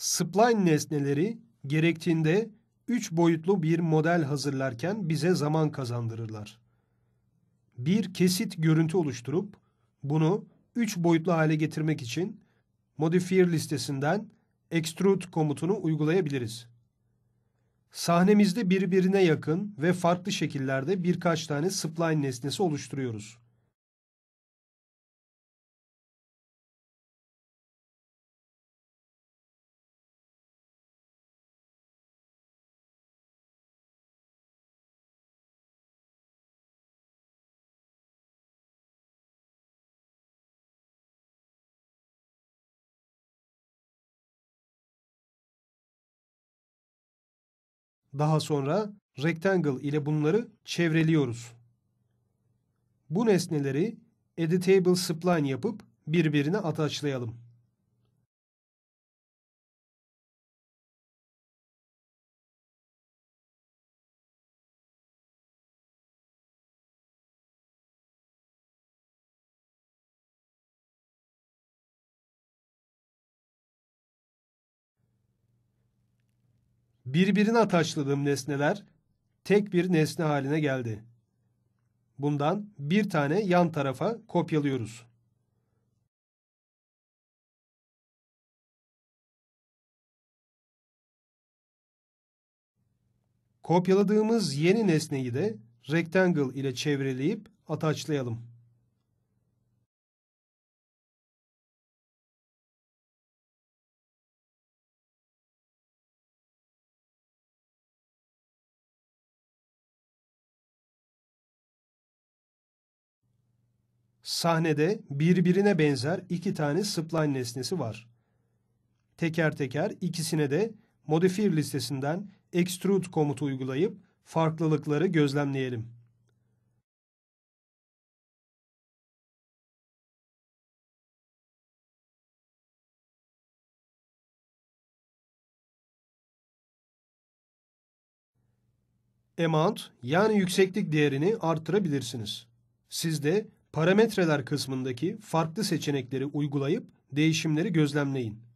Spline nesneleri gerektiğinde üç boyutlu bir model hazırlarken bize zaman kazandırırlar. Bir kesit görüntü oluşturup bunu üç boyutlu hale getirmek için modifier listesinden extrude komutunu uygulayabiliriz. Sahnemizde birbirine yakın ve farklı şekillerde birkaç tane spline nesnesi oluşturuyoruz. Daha sonra rectangle ile bunları çevreliyoruz. Bu nesneleri editable spline yapıp birbirine ataçlayalım. birbirine ataçladığım nesneler tek bir nesne haline geldi. Bundan bir tane yan tarafa kopyalıyoruz. Kopyaladığımız yeni nesneyi de rectangle ile çevreleyip ataçlayalım. Sahnede birbirine benzer iki tane spline nesnesi var. Teker teker ikisine de modifier listesinden extrude komutu uygulayıp farklılıkları gözlemleyelim. amount yani yükseklik değerini artırabilirsiniz. Siz de Parametreler kısmındaki farklı seçenekleri uygulayıp değişimleri gözlemleyin.